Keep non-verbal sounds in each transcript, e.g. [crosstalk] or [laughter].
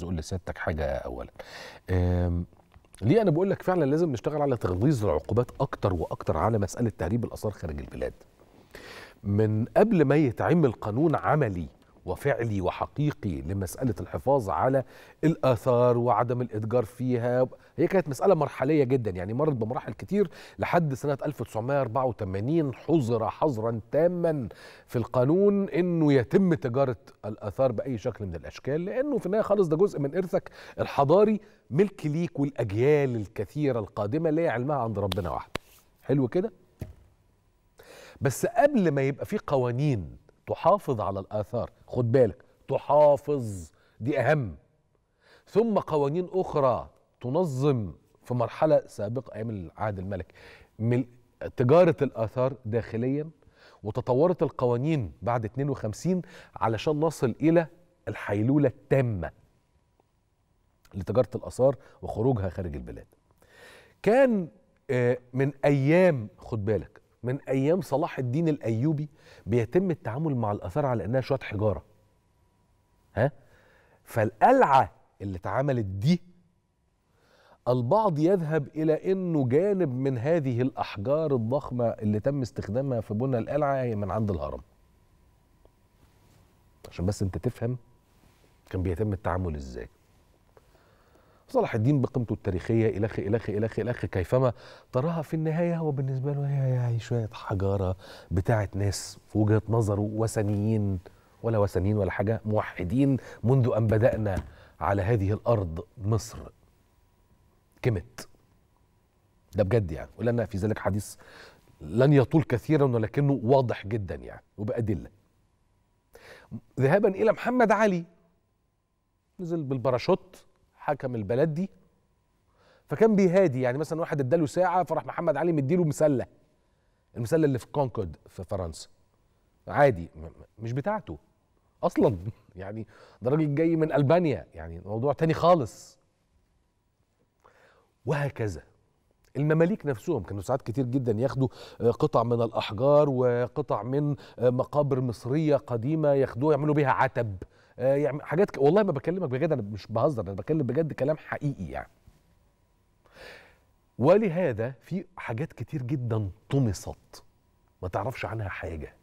عايز اقول لسيادتك حاجه اولا ليه انا بقول لك فعلا لازم نشتغل على تغليظ العقوبات اكتر واكتر على مساله تهريب الاثار خارج البلاد من قبل ما يتعمل قانون عملي وفعلي وحقيقي لمسألة الحفاظ على الآثار وعدم الإتجار فيها هي كانت مسألة مرحلية جدا يعني مرت بمراحل كتير لحد سنة 1984 حظر حظرا تاما في القانون أنه يتم تجارة الآثار بأي شكل من الأشكال لأنه في النهاية خالص ده جزء من إرثك الحضاري ملك ليك والأجيال الكثيرة القادمة اللي هي علمها عند ربنا واحد حلو كده؟ بس قبل ما يبقى في قوانين تحافظ على الآثار خد بالك تحافظ دي أهم ثم قوانين أخرى تنظم في مرحلة سابقة أيام العهد الملكي تجارة الآثار داخليا وتطورت القوانين بعد 52 علشان نصل إلى الحيلولة التامة لتجارة الآثار وخروجها خارج البلاد كان آه، من أيام خد بالك من ايام صلاح الدين الايوبي بيتم التعامل مع الاثار على انها شويه حجاره ها فالقلعه اللي اتعملت دي البعض يذهب الى انه جانب من هذه الاحجار الضخمه اللي تم استخدامها في بناء القلعه هي من عند الهرم عشان بس انت تفهم كان بيتم التعامل ازاي صلاح الدين بقيمته التاريخيه الخ الخ الخ الخ كيفما تراها في النهايه هو بالنسبه له هي يعني شويه حجاره بتاعه ناس في وجهه نظره وثنيين ولا وثنيين ولا حاجه موحدين منذ ان بدانا على هذه الارض مصر كمت ده بجد يعني ولنا في ذلك حديث لن يطول كثيرا ولكنه واضح جدا يعني وبادله ذهابا الى محمد علي نزل بالباراشوت حكم البلد دي فكان بيهادي يعني مثلا واحد اداله ساعه فراح محمد علي مديله مسله المسله اللي في كونكورد في فرنسا عادي مش بتاعته اصلا [laughs] يعني ده راجل جاي من البانيا يعني موضوع تاني خالص وهكذا المماليك نفسهم كانوا ساعات كتير جدا ياخدوا آه، قطع من الاحجار وقطع من آه، مقابر مصريه قديمه ياخدوها يعملوا بيها عتب آه، يعني حاجات ك... والله ما بكلمك بجد انا مش بهزر انا بكلم بجد كلام حقيقي يعني ولهذا في حاجات كتير جدا طمست ما تعرفش عنها حاجه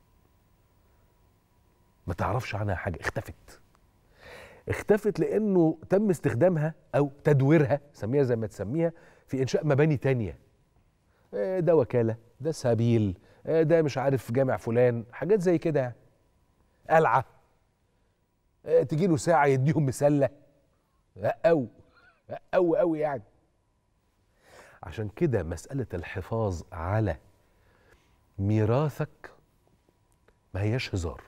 ما تعرفش عنها حاجه اختفت اختفت لانه تم استخدامها او تدويرها سميها زي ما تسميها في انشاء مباني تانية آه، ده وكاله ده سبيل آه، ده مش عارف جامع فلان حاجات زي كده يعني. قلعه آه، تجي له ساعه يديهم مسله لا قوي لا قوي قوي يعني عشان كده مساله الحفاظ على ميراثك ما هياش هزار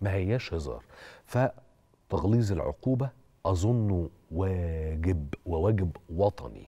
ما هياش هزار فتغليظ العقوبه اظنه واجب وواجب وطني